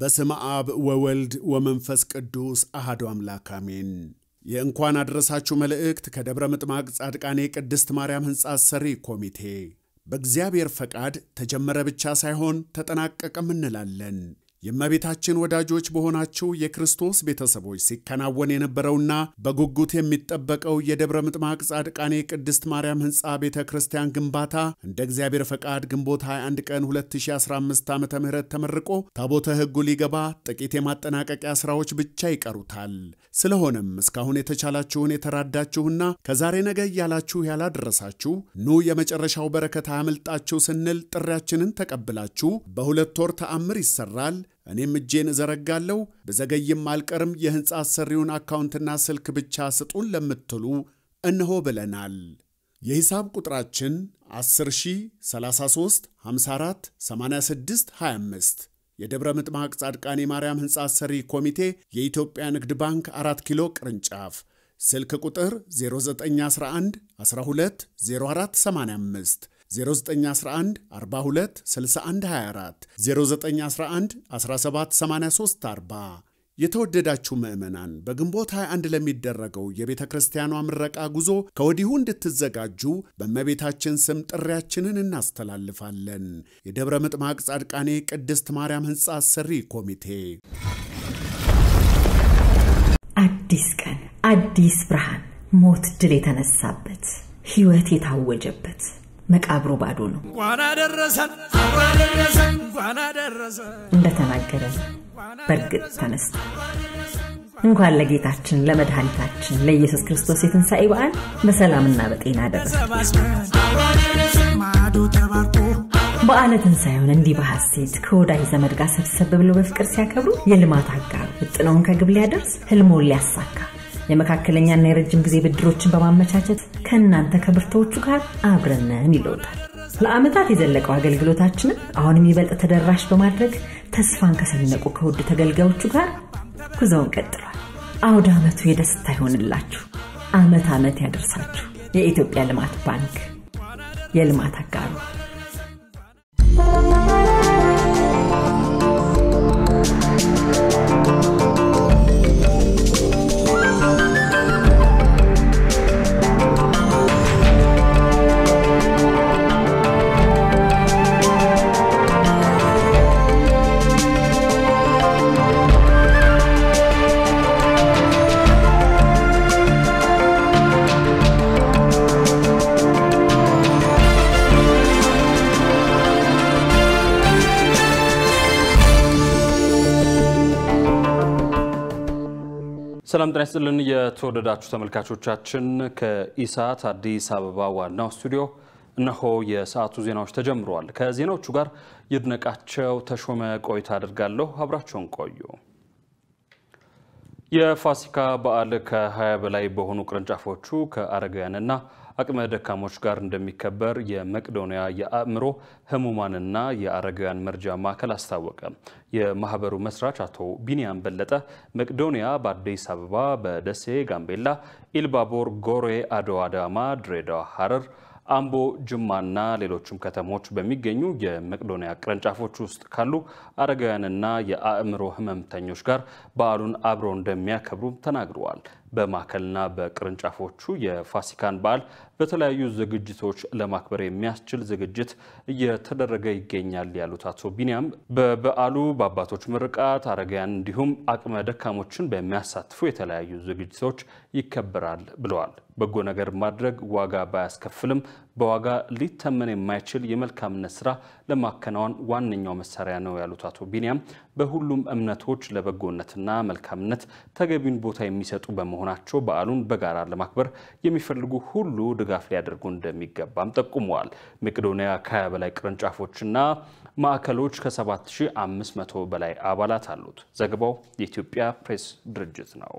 በስመ አብ ወወልድ ወመንፈስ ቅዱስ አሐዱ አምላክ አሜን። የእንኳን አድረሳችሁ መልእክት ከደብረ ምጥማቅ ጻድቃኔ ቅድስት ማርያም ሕንፃ ሰሪ ኮሚቴ በእግዚአብሔር ፈቃድ ተጀመረ ብቻ ሳይሆን ተጠናቀቀም እንላለን። የእመቤታችን ወዳጆች በሆናችሁ የክርስቶስ ቤተሰቦች ሲከናወን የነበረውና በጉጉት የሚጠበቀው የደብረ ምጥማቅ ጻድቃኔ ቅድስት ማርያም ሕንፃ ቤተ ክርስቲያን ግንባታ እንደ እግዚአብሔር ፈቃድ ግንቦት 21 ቀን 2015 ዓ ም ተመርቆ ታቦተ ሕጉ ሊገባ ጥቂት የማጠናቀቂያ ሥራዎች ብቻ ይቀሩታል። ስለሆነም እስካሁን የተቻላችሁን የተራዳችሁና ከዛሬ ነገ እያላችሁ ያላደረሳችሁ ኑ የመጨረሻው በረከት አያመልጣችሁ ስንል ጥሪያችንን ተቀብላችሁ በሁለት ወር ተአምር ይሰራል እኔም እጄን እዘረጋለሁ፣ ብዘገይም አልቀርም፣ የሕንፃ አሰሪውን አካውንትና ስልክ ብቻ ስጡን ለምትሉ እነሆ ብለናል። የሂሳብ ቁጥራችን 10033 54 86 25 የደብረ ምጥማቅ ጻድቃኔ ማርያም ሕንፃ አሰሪ ኮሚቴ የኢትዮጵያ ንግድ ባንክ 4 ኪሎ ቅርንጫፍ ስልክ ቁጥር 0911 12 0485 የተወደዳችሁ ምዕመናን በግንቦት 21 ለሚደረገው የቤተ ክርስቲያኗ ምረቃ ጉዞ ከወዲሁ እንድትዘጋጁ በእመቤታችን ስም ጥሪያችንን እናስተላልፋለን። የደብረ ምጥማቅ ጻድቃኔ ቅድስት ማርያም ሕንፃ አሰሪ ኮሚቴ። አዲስ ቀን፣ አዲስ ብርሃን፣ ሞት ድል የተነሳበት፣ ሕይወት የታወጀበት መቃብሩ ባዶ ነው። እንደተናገረ በእርግጥ ተነስተ እንኳን ለጌታችን ለመድኃኒታችን ለኢየሱስ ክርስቶስ የትንሣኤ በዓል በሰላምና በጤና ደረሰ። በዓለ ትንሣኤውን እንዲህ በሐሴት ከወዳጅ ዘመድ ጋር ሰብሰብ ብሎ በፍቅር ሲያከብሩ የልማት አጋሩ ውጥነውን ከግብ ሊያደርስ ህልሞን ሊያሳካ የመካከለኛና የረጅም ጊዜ ብድሮችን በማመቻቸት ከእናንተ ከብርቶቹ ጋር አብረነን ይለውታል። ለዓመታት የዘለቀው አገልግሎታችንን አሁንም ይበልጥ ተደራሽ በማድረግ ተስፋን ከሰነቁ ከውድ ተገልጋዮቹ ጋር ጉዞውን ቀጥሏል። አውደ ዓመቱ የደስታ ይሆንላችሁ፣ ዓመት ዓመት ያደርሳችሁ። የኢትዮጵያ ልማት ባንክ የልማት አጋሩ ሰላም ጤና ይስጥልን። የተወደዳችሁ ተመልካቾቻችን ከኢሳት አዲስ አበባ ዋናው ስቱዲዮ እነሆ የሰዓቱ ዜናዎች ተጀምረዋል። ከዜናዎቹ ጋር ይድነቃቸው ተሾመ ቆይታ አድርጋለሁ። አብራቸውን ቆዩ። የፋሲካ በዓል ከ20 በላይ በሆኑ ቅርንጫፎቹ ከአረጋውያንና አቅመ ደካሞች ጋር እንደሚከበር የመቄዶንያ የአእምሮ ህሙማንና የአረጋውያን መርጃ ማዕከል አስታወቀ። የማህበሩ መስራች አቶ ቢኒያም በለጠ መቄዶንያ በአዲስ አበባ፣ በደሴ፣ ጋምቤላ፣ ኢልባቦር፣ ጎሬ፣ አድዋ፣ አዳማ፣ ድሬዳዋ፣ ሐረር አምቦ ጅማና ሌሎችም ከተሞች በሚገኙ የመቄዶንያ ቅርንጫፎች ውስጥ ካሉ አረጋውያንና የአእምሮ ህመምተኞች ጋር በዓሉን አብረው እንደሚያከብሩም ተናግረዋል። በማዕከልና በቅርንጫፎቹ የፋሲካን በዓል በተለያዩ ዝግጅቶች ለማክበር የሚያስችል ዝግጅት እየተደረገ ይገኛል ያሉት አቶ ቢኒያም በበዓሉ በአባቶች ምርቃት፣ አረጋያን እንዲሁም አቅመ ደካሞችን በሚያሳትፉ የተለያዩ ዝግጅቶች ይከበራል ብለዋል። በጎ ነገር ማድረግ ዋጋ ባያስከፍልም በዋጋ ሊተመን የማይችል የመልካምነት ስራ ለማከናወን ዋነኛው መሳሪያ ነው ያሉት አቶ ቢንያም በሁሉም እምነቶች ለበጎነትና መልካምነት ተገቢውን ቦታ የሚሰጡ በመሆናቸው በዓሉን በጋራ ለማክበር የሚፈልጉ ሁሉ ድጋፍ ሊያደርጉ እንደሚገባም ጠቁመዋል። መቄዶንያ ከሀያ በላይ ቅርንጫፎችና ማዕከሎች ከ7500 በላይ አባላት አሉት። ዘገባው የኢትዮጵያ ፕሬስ ድርጅት ነው።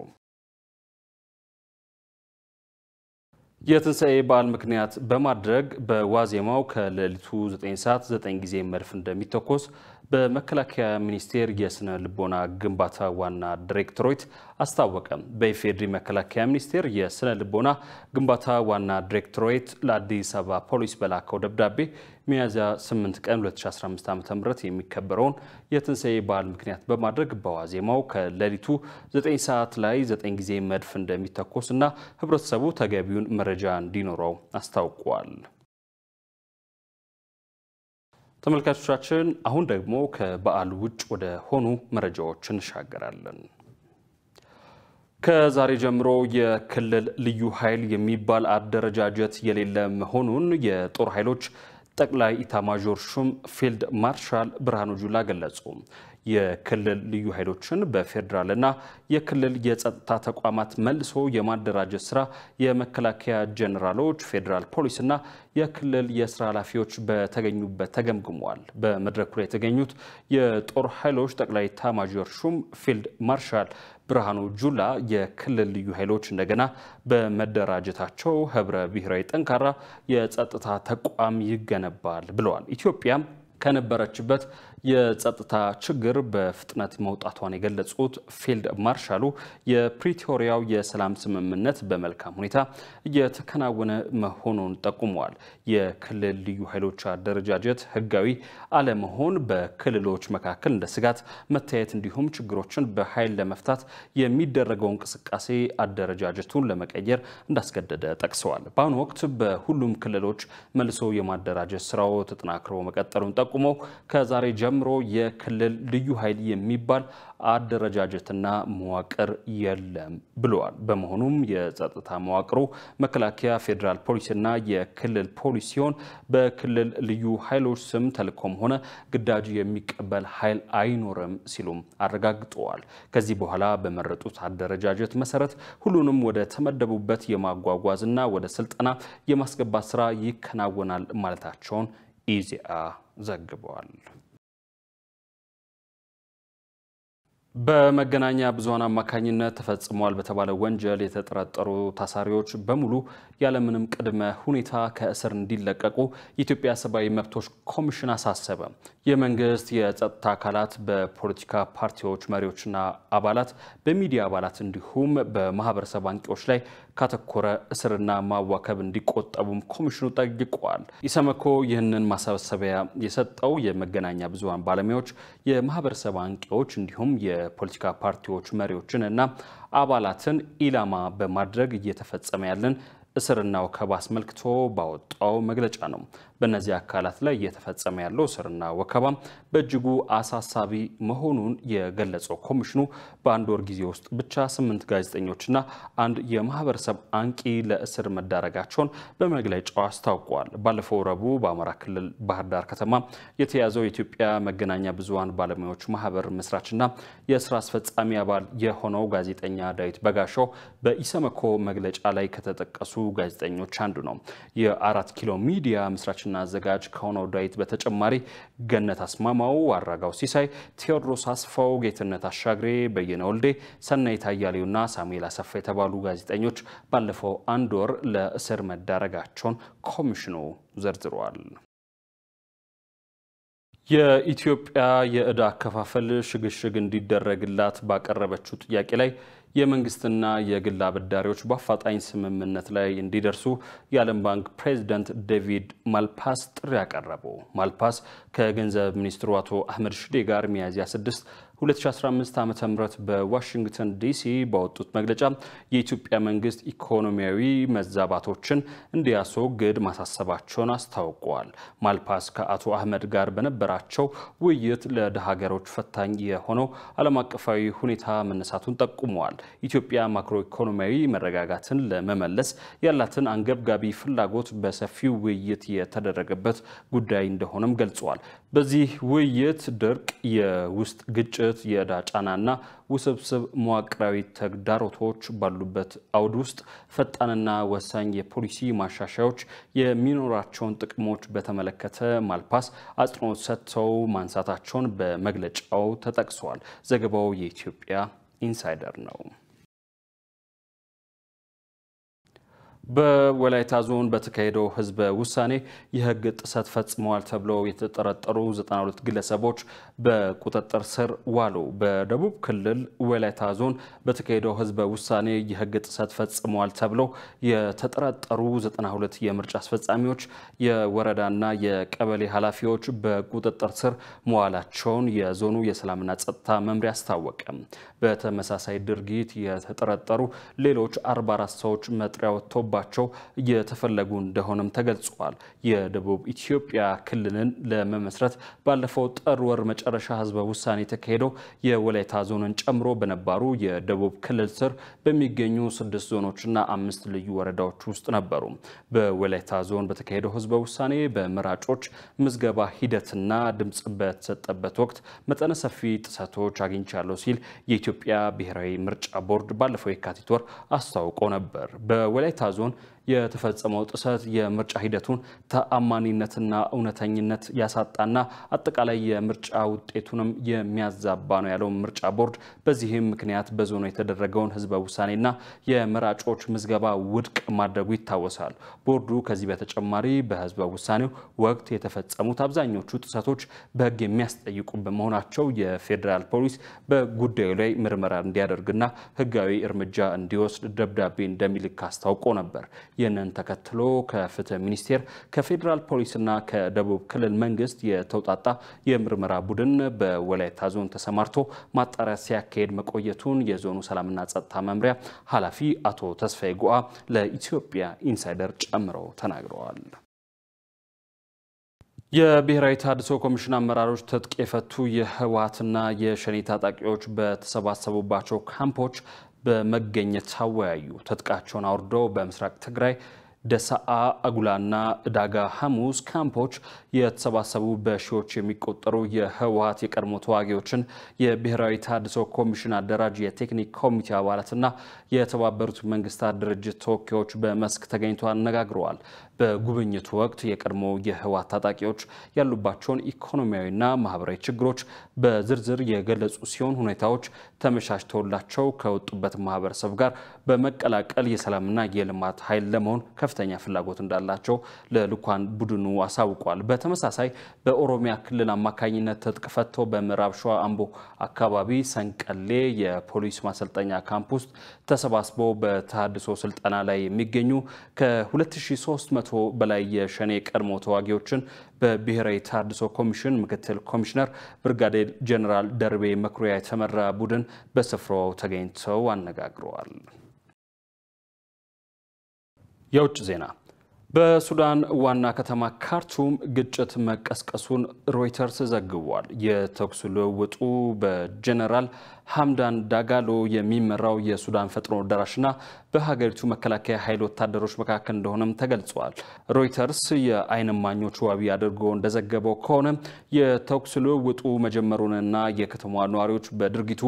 የትንሣኤ በዓል ምክንያት በማድረግ በዋዜማው ከሌሊቱ 9 ሰዓት 9 ጊዜ መድፍ እንደሚተኮስ በመከላከያ ሚኒስቴር የስነ ልቦና ግንባታ ዋና ዲሬክቶሬት አስታወቀ። በኢፌዴሪ መከላከያ ሚኒስቴር የስነ ልቦና ግንባታ ዋና ዲሬክቶሬት ለአዲስ አበባ ፖሊስ በላከው ደብዳቤ ሚያዝያ 8 ቀን 2015 ዓ ም የሚከበረውን የትንሣኤ በዓል ምክንያት በማድረግ በዋዜማው ከሌሊቱ 9 ሰዓት ላይ 9 ጊዜ መድፍ እንደሚተኮስ እና ህብረተሰቡ ተገቢውን መረጃ እንዲኖረው አስታውቋል። ተመልካቾቻችን አሁን ደግሞ ከበዓል ውጭ ወደ ሆኑ መረጃዎች እንሻገራለን። ከዛሬ ጀምሮ የክልል ልዩ ኃይል የሚባል አደረጃጀት የሌለ መሆኑን የጦር ኃይሎች ጠቅላይ ኢታማዦር ሹም ፊልድ ማርሻል ብርሃኑ ጁላ ገለጹ። የክልል ልዩ ኃይሎችን በፌዴራልና የክልል የጸጥታ ተቋማት መልሶ የማደራጀት ስራ የመከላከያ ጀኔራሎች፣ ፌዴራል ፖሊስና የክልል የስራ ኃላፊዎች በተገኙበት ተገምግመዋል። በመድረኩ ላይ የተገኙት የጦር ኃይሎች ጠቅላይ ኤታማዦር ሹም ፊልድ ማርሻል ብርሃኑ ጁላ የክልል ልዩ ኃይሎች እንደገና በመደራጀታቸው ህብረ ብሔራዊ ጠንካራ የጸጥታ ተቋም ይገነባል ብለዋል። ኢትዮጵያም ከነበረችበት የጸጥታ ችግር በፍጥነት መውጣቷን የገለጹት ፊልድ ማርሻሉ የፕሪቶሪያው የሰላም ስምምነት በመልካም ሁኔታ እየተከናወነ መሆኑን ጠቁመዋል። የክልል ልዩ ኃይሎች አደረጃጀት ሕጋዊ አለመሆን በክልሎች መካከል እንደ ስጋት መታየት እንዲሁም ችግሮችን በኃይል ለመፍታት የሚደረገው እንቅስቃሴ አደረጃጀቱን ለመቀየር እንዳስገደደ ጠቅሰዋል። በአሁኑ ወቅት በሁሉም ክልሎች መልሶ የማደራጀት ስራው ተጠናክሮ መቀጠሉን ጠቁመው ከዛሬ ጀምሮ ጨምሮ የክልል ልዩ ኃይል የሚባል አደረጃጀትና መዋቅር የለም ብለዋል። በመሆኑም የጸጥታ መዋቅሩ መከላከያ፣ ፌዴራል ፖሊስና የክልል ፖሊስ ሲሆን በክልል ልዩ ኃይሎች ስም ተልእኮም ሆነ ግዳጅ የሚቀበል ኃይል አይኖርም ሲሉም አረጋግጠዋል። ከዚህ በኋላ በመረጡት አደረጃጀት መሰረት ሁሉንም ወደ ተመደቡበት የማጓጓዝና ወደ ስልጠና የማስገባት ስራ ይከናወናል ማለታቸውን ኢዜአ ዘግበዋል። በመገናኛ ብዙሃን አማካኝነት ተፈጽሟል በተባለ ወንጀል የተጠረጠሩ ታሳሪዎች በሙሉ ያለምንም ቅድመ ሁኔታ ከእስር እንዲለቀቁ የኢትዮጵያ ሰብአዊ መብቶች ኮሚሽን አሳሰበ። የመንግስት የጸጥታ አካላት በፖለቲካ ፓርቲዎች መሪዎችና አባላት፣ በሚዲያ አባላት እንዲሁም በማህበረሰብ አንቂዎች ላይ ካተኮረ እስርና ማዋከብ እንዲቆጠቡም ኮሚሽኑ ጠይቋል። ኢሰመኮ ይህንን ማሳሰቢያ የሰጠው የመገናኛ ብዙኃን ባለሙያዎች፣ የማህበረሰብ አንቂዎች እንዲሁም የፖለቲካ ፓርቲዎች መሪዎችን እና አባላትን ኢላማ በማድረግ እየተፈጸመ ያለን እስርና ወከብ አስመልክቶ ባወጣው መግለጫ ነው። በእነዚህ አካላት ላይ እየተፈጸመ ያለው እስርና ወከባ በእጅጉ አሳሳቢ መሆኑን የገለጸው ኮሚሽኑ በአንድ ወር ጊዜ ውስጥ ብቻ ስምንት ጋዜጠኞችና አንድ የማህበረሰብ አንቂ ለእስር መዳረጋቸውን በመግለጫው አስታውቋል። ባለፈው ረቡዕ በአማራ ክልል ባህር ዳር ከተማ የተያዘው የኢትዮጵያ መገናኛ ብዙሃን ባለሙያዎች ማህበር መስራችና የስራ አስፈጻሚ አባል የሆነው ጋዜጠኛ ዳዊት በጋሻው በኢሰመኮ መግለጫ ላይ ከተጠቀሱ ጋዜጠኞች አንዱ ነው። የአራት ኪሎ ሚዲያ መስራችና ዋና አዘጋጅ ከሆነው ዳዊት በተጨማሪ ገነት አስማማው፣ አራጋው ሲሳይ፣ ቴዎድሮስ አስፋው፣ ጌትነት አሻግሬ፣ በየነ ወልዴ፣ ሰናይት አያሌውና ሳሙኤል አሰፋ የተባሉ ጋዜጠኞች ባለፈው አንድ ወር ለእስር መዳረጋቸውን ኮሚሽኑ ዘርዝረዋል። የኢትዮጵያ የእዳ አከፋፈል ሽግሽግ እንዲደረግላት ባቀረበችው ጥያቄ ላይ የመንግስትና የግል አበዳሪዎች በአፋጣኝ ስምምነት ላይ እንዲደርሱ የዓለም ባንክ ፕሬዚደንት ዴቪድ ማልፓስ ጥሪ አቀረቡ። ማልፓስ ከገንዘብ ሚኒስትሩ አቶ አህመድ ሽዴ ጋር ሚያዝያ 6 2015 ዓ ም በዋሽንግተን ዲሲ ባወጡት መግለጫ የኢትዮጵያ መንግስት ኢኮኖሚያዊ መዛባቶችን እንዲያስወግድ ማሳሰባቸውን አስታውቀዋል። ማልፓስ ከአቶ አህመድ ጋር በነበራቸው ውይይት ለድሃ ሀገሮች ፈታኝ የሆነው ዓለም አቀፋዊ ሁኔታ መነሳቱን ጠቁመዋል። ኢትዮጵያ ማክሮ ኢኮኖሚያዊ መረጋጋትን ለመመለስ ያላትን አንገብጋቢ ፍላጎት በሰፊው ውይይት የተደረገበት ጉዳይ እንደሆነም ገልጸዋል። በዚህ ውይይት ድርቅ፣ የውስጥ ግጭት፣ የዕዳ ጫናና ውስብስብ መዋቅራዊ ተግዳሮቶች ባሉበት አውድ ውስጥ ፈጣንና ወሳኝ የፖሊሲ ማሻሻዮች የሚኖራቸውን ጥቅሞች በተመለከተ ማልፓስ አጽንኦት ሰጥተው ማንሳታቸውን በመግለጫው ተጠቅሰዋል። ዘገባው የኢትዮጵያ ኢንሳይደር ነው። በወላይታ ዞን በተካሄደው ህዝበ ውሳኔ የህግ ጥሰት ፈጽመዋል ተብለው የተጠረጠሩ 92 ግለሰቦች በቁጥጥር ስር ዋሉ። በደቡብ ክልል ወላይታ ዞን በተካሄደው ህዝበ ውሳኔ የህግ ጥሰት ፈጽመዋል ተብለው የተጠረጠሩ 92 የምርጫ አስፈጻሚዎች፣ የወረዳና የቀበሌ ኃላፊዎች በቁጥጥር ስር መዋላቸውን የዞኑ የሰላምና ጸጥታ መምሪያ አስታወቀ። በተመሳሳይ ድርጊት የተጠረጠሩ ሌሎች 44 ሰዎች መጥሪያ ወጥቶባቸው እንዲኖራቸው እየተፈለጉ እንደሆነም ተገልጿል። የደቡብ ኢትዮጵያ ክልልን ለመመስረት ባለፈው ጥር ወር መጨረሻ ህዝበ ውሳኔ የተካሄደው የወላይታ ዞንን ጨምሮ በነባሩ የደቡብ ክልል ስር በሚገኙ ስድስት ዞኖችና አምስት ልዩ ወረዳዎች ውስጥ ነበሩ። በወላይታ ዞን በተካሄደው ህዝበ ውሳኔ በመራጮች ምዝገባ ሂደትና ድምፅ በተሰጠበት ወቅት መጠነ ሰፊ ጥሰቶች አግኝቻለሁ ሲል የኢትዮጵያ ብሔራዊ ምርጫ ቦርድ ባለፈው የካቲት ወር አስታውቆ ነበር። በወላይታ ዞን Person የተፈጸመው ጥሰት የምርጫ ሂደቱን ተአማኒነትና እውነተኝነት ያሳጣና አጠቃላይ የምርጫ ውጤቱንም የሚያዛባ ነው ያለው ምርጫ ቦርድ በዚህም ምክንያት በዞኑ የተደረገውን ህዝበ ውሳኔና የመራጮች ምዝገባ ውድቅ ማድረጉ ይታወሳል። ቦርዱ ከዚህ በተጨማሪ በህዝበ ውሳኔው ወቅት የተፈጸሙት አብዛኞቹ ጥሰቶች በህግ የሚያስጠይቁ በመሆናቸው የፌዴራል ፖሊስ በጉዳዩ ላይ ምርመራ እንዲያደርግና ህጋዊ እርምጃ እንዲወስድ ደብዳቤ እንደሚልክ አስታውቆ ነበር። ይህንን ተከትሎ ከፍትህ ሚኒስቴር ከፌዴራል ፖሊስና ከደቡብ ክልል መንግስት የተውጣጣ የምርመራ ቡድን በወላይታ ዞን ተሰማርቶ ማጣሪያ ሲያካሄድ መቆየቱን የዞኑ ሰላምና ጸጥታ መምሪያ ኃላፊ አቶ ተስፋዬ ጉአ ለኢትዮጵያ ኢንሳይደር ጨምረው ተናግረዋል። የብሔራዊ ተሃድሶ ኮሚሽን አመራሮች ትጥቅ የፈቱ የህወሓትና የሸኔ ታጣቂዎች በተሰባሰቡባቸው ካምፖች በመገኘት አወያዩ። ትጥቃቸውን አውርዶ በምስራቅ ትግራይ ደሳአ አጉላና ዳጋ ሐሙስ ካምፖች የተሰባሰቡ በሺዎች የሚቆጠሩ የህወሀት የቀድሞ ተዋጊዎችን የብሔራዊ ታድሶ ኮሚሽን አደራጅ የቴክኒክ ኮሚቴ አባላትና የተባበሩት መንግስታት ድርጅት ተወካዮች በመስክ ተገኝተው አነጋግረዋል። በጉብኝቱ ወቅት የቀድሞ የህወሀት ታጣቂዎች ያሉባቸውን ኢኮኖሚያዊና ማህበራዊ ችግሮች በዝርዝር የገለጹ ሲሆን ሁኔታዎች ተመቻችተውላቸው ከወጡበት ማህበረሰብ ጋር በመቀላቀል የሰላምና የልማት ኃይል ለመሆን ከፍ ከፍተኛ ፍላጎት እንዳላቸው ለልኳን ቡድኑ አሳውቋል። በተመሳሳይ በኦሮሚያ ክልል አማካኝነት ትጥቅ ፈቶ በምዕራብ ሸዋ አምቦ አካባቢ ሰንቀሌ የፖሊስ ማሰልጠኛ ካምፕ ውስጥ ተሰባስበው በተሃድሶ ስልጠና ላይ የሚገኙ ከ2300 በላይ የሸኔ ቀድሞ ተዋጊዎችን በብሔራዊ ተሃድሶ ኮሚሽን ምክትል ኮሚሽነር ብርጋዴር ጀኔራል ደርቤ መኩሪያ የተመራ ቡድን በስፍራው ተገኝተው አነጋግረዋል። የውጭ ዜና በሱዳን ዋና ከተማ ካርቱም ግጭት መቀስቀሱን ሮይተርስ ዘግቧል። የተኩስ ልውውጡ በጀነራል ሐምዳን ዳጋሎ የሚመራው የሱዳን ፈጥኖ ደራሽና በሀገሪቱ መከላከያ ኃይል ወታደሮች መካከል እንደሆነም ተገልጿል። ሮይተርስ የአይን ማኞች ዋቢ አድርጎ እንደዘገበው ከሆነ የተኩስ ልውውጡ መጀመሩንና የከተማዋ ነዋሪዎች በድርጊቱ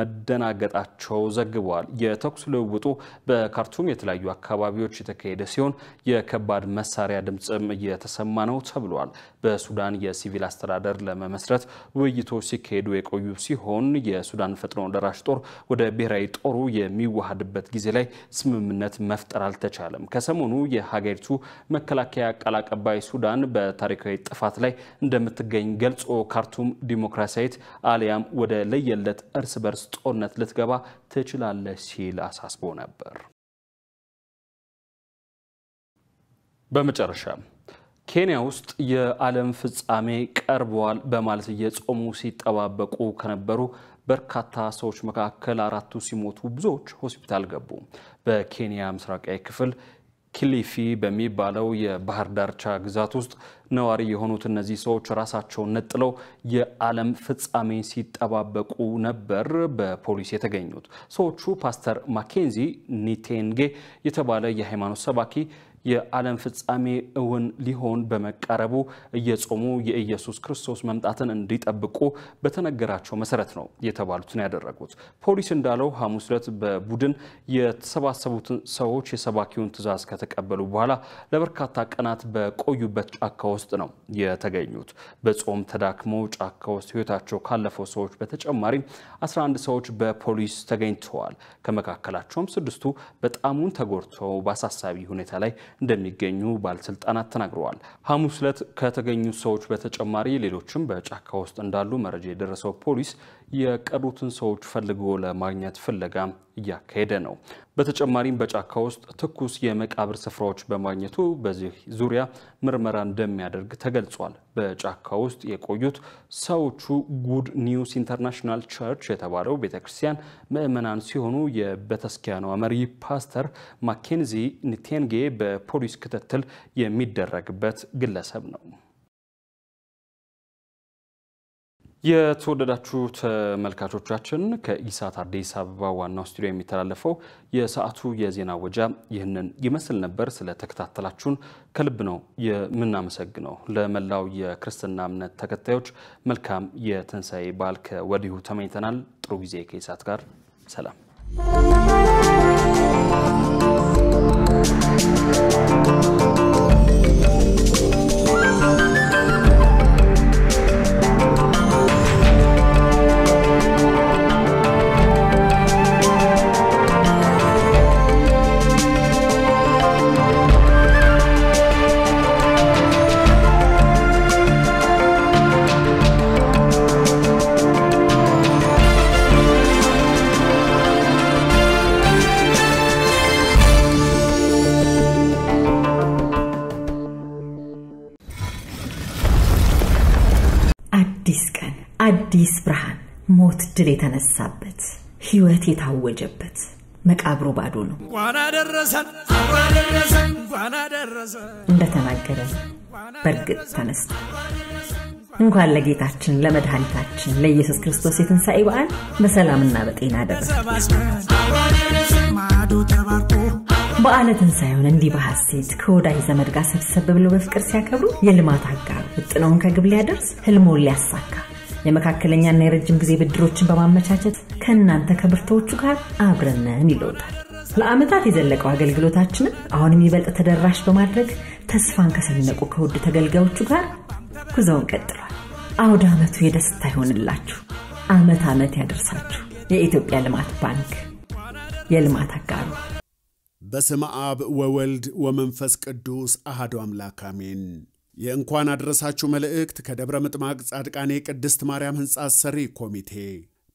መደናገጣቸው ዘግበዋል። የተኩስ ልውውጡ በካርቱም የተለያዩ አካባቢዎች የተካሄደ ሲሆን የከባድ መሳሪያ ድምፅም እየተሰማ ነው ተብሏል። በሱዳን የሲቪል አስተዳደር ለመመስረት ውይይቶች ሲካሄዱ የቆዩ ሲሆን የሱዳን ፈጥኖ ደራሽ ጦር ወደ ብሔራዊ ጦሩ የሚዋሃድበት ጊዜ ላይ ስምምነት መፍጠር አልተቻለም። ከሰሞኑ የሀገሪቱ መከላከያ ቃል አቀባይ ሱዳን በታሪካዊ ጥፋት ላይ እንደምትገኝ ገልጾ ካርቱም ዲሞክራሲያዊት አሊያም ወደ ለየለት እርስ በርስ ጦርነት ልትገባ ትችላለች ሲል አሳስቦ ነበር። በመጨረሻ ኬንያ ውስጥ የዓለም ፍጻሜ ቀርበዋል በማለት እየጾሙ ሲጠባበቁ ከነበሩ በርካታ ሰዎች መካከል አራቱ ሲሞቱ ብዙዎች ሆስፒታል ገቡ። በኬንያ ምስራቃዊ ክፍል ኪሊፊ በሚባለው የባህር ዳርቻ ግዛት ውስጥ ነዋሪ የሆኑት እነዚህ ሰዎች ራሳቸውን ነጥለው የዓለም ፍጻሜ ሲጠባበቁ ነበር በፖሊስ የተገኙት። ሰዎቹ ፓስተር ማኬንዚ ኒቴንጌ የተባለ የሃይማኖት ሰባኪ የዓለም ፍጻሜ እውን ሊሆን በመቃረቡ እየጾሙ የኢየሱስ ክርስቶስ መምጣትን እንዲጠብቁ በተነገራቸው መሰረት ነው የተባሉትን ያደረጉት። ፖሊስ እንዳለው ሐሙስ ዕለት በቡድን የተሰባሰቡትን ሰዎች የሰባኪውን ትእዛዝ ከተቀበሉ በኋላ ለበርካታ ቀናት በቆዩበት ጫካ ውስጥ ነው የተገኙት። በጾም ተዳክመው ጫካ ውስጥ ህይወታቸው ካለፈው ሰዎች በተጨማሪም 11 ሰዎች በፖሊስ ተገኝተዋል። ከመካከላቸውም ስድስቱ በጣሙን ተጎድተው በአሳሳቢ ሁኔታ ላይ እንደሚገኙ ባለስልጣናት ተናግረዋል። ሐሙስ ዕለት ከተገኙት ሰዎች በተጨማሪ ሌሎችም በጫካ ውስጥ እንዳሉ መረጃ የደረሰው ፖሊስ የቀሩትን ሰዎች ፈልጎ ለማግኘት ፍለጋ እያካሄደ ነው። በተጨማሪም በጫካ ውስጥ ትኩስ የመቃብር ስፍራዎች በማግኘቱ በዚህ ዙሪያ ምርመራ እንደሚያደርግ ተገልጿል። በጫካ ውስጥ የቆዩት ሰዎቹ ጉድ ኒውስ ኢንተርናሽናል ቸርች የተባለው ቤተክርስቲያን ምዕመናን ሲሆኑ የቤተክርስቲያኗ መሪ ፓስተር ማኬንዚ ኒቴንጌ በፖሊስ ክትትል የሚደረግበት ግለሰብ ነው። የተወደዳችሁ ተመልካቾቻችን ከኢሳት አዲስ አበባ ዋናው ስቱዲዮ የሚተላለፈው የሰዓቱ የዜና ወጃ ይህንን ይመስል ነበር። ስለተከታተላችሁን ከልብ ነው የምናመሰግነው። ለመላው የክርስትና እምነት ተከታዮች መልካም የትንሣኤ በዓል ከወዲሁ ተመኝተናል። ጥሩ ጊዜ ከኢሳት ጋር ሰላም የተነሳበት ህይወት የታወጀበት መቃብሩ ባዶ ነው። እንደተናገረ በእርግጥ ተነስተ እንኳን ለጌታችን ለመድኃኒታችን ለኢየሱስ ክርስቶስ የትንሣኤ በዓል በሰላምና በጤና ደረሰ። በዓለ ትንሣኤውን እንዲህ በሐሴት ከወዳጅ ዘመድ ጋር ሰብሰብ ብሎ በፍቅር ሲያከብሩ የልማት አጋሩ ውጥነውን ከግብ ሊያደርስ ህልሞን ሊያሳካ የመካከለኛና የረጅም ጊዜ ብድሮችን በማመቻቸት ከእናንተ ከብርቶቹ ጋር አብረነን ይለውታል። ለዓመታት የዘለቀው አገልግሎታችንን አሁንም ይበልጥ ተደራሽ በማድረግ ተስፋን ከሰነቁ ከውድ ተገልጋዮቹ ጋር ጉዞውን ቀጥሏል። አውደ ዓመቱ የደስታ ይሆንላችሁ፣ ዓመት ዓመት ያደርሳችሁ። የኢትዮጵያ ልማት ባንክ የልማት አጋሩ። በስመ አብ ወወልድ ወመንፈስ ቅዱስ አሐዱ አምላክ አሜን። የእንኳን አድረሳችሁ መልእክት ከደብረ ምጥማቅ ጻድቃኔ ቅድስት ማርያም ሕንፃ አሰሪ ኮሚቴ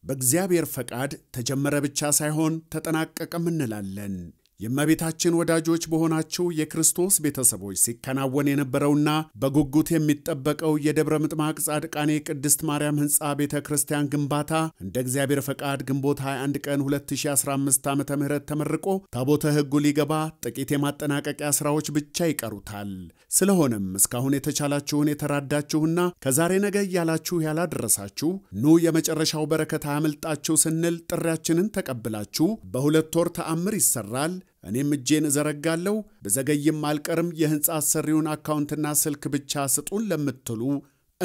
በእግዚአብሔር ፈቃድ ተጀመረ ብቻ ሳይሆን ተጠናቀቀም እንላለን። የእመቤታችን ወዳጆች በሆናችሁ የክርስቶስ ቤተሰቦች ሲከናወን የነበረውና በጉጉት የሚጠበቀው የደብረ ምጥማቅ ጻድቃኔ ቅድስት ማርያም ሕንፃ ቤተ ክርስቲያን ግንባታ እንደ እግዚአብሔር ፈቃድ ግንቦት 21 ቀን 2015 ዓ ም ተመርቆ ታቦተ ሕጉ ሊገባ ጥቂት የማጠናቀቂያ ሥራዎች ብቻ ይቀሩታል። ስለሆነም እስካሁን የተቻላችሁን የተራዳችሁና ከዛሬ ነገ እያላችሁ ያላደረሳችሁ ኑ የመጨረሻው በረከት አያምልጣችሁ ስንል ጥሪያችንን ተቀብላችሁ በሁለት ወር ተአምር ይሰራል እኔም እጄን እዘረጋለሁ፣ ብዘገይም አልቀርም፣ የሕንፃ አሰሪውን አካውንትና ስልክ ብቻ ስጡን ለምትሉ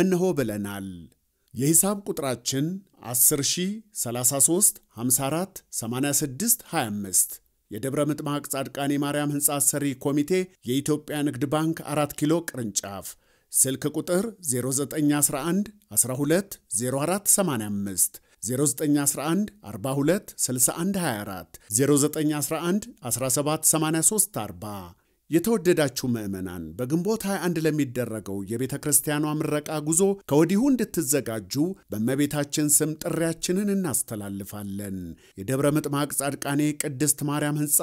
እነሆ ብለናል። የሂሳብ ቁጥራችን 10033 የደብረ ምጥማቅ ጻድቃኔ ማርያም ሕንፃ ሰሪ ኮሚቴ የኢትዮጵያ ንግድ ባንክ 4 ኪሎ ቅርንጫፍ ስልክ ቁጥር 0911 የተወደዳችሁ ምዕመናን በግንቦት 21 ለሚደረገው የቤተ ክርስቲያኗ ምረቃ ጉዞ ከወዲሁ እንድትዘጋጁ በመቤታችን ስም ጥሪያችንን እናስተላልፋለን። የደብረ ምጥማቅ ጻድቃኔ ቅድስት ማርያም ሕንፃ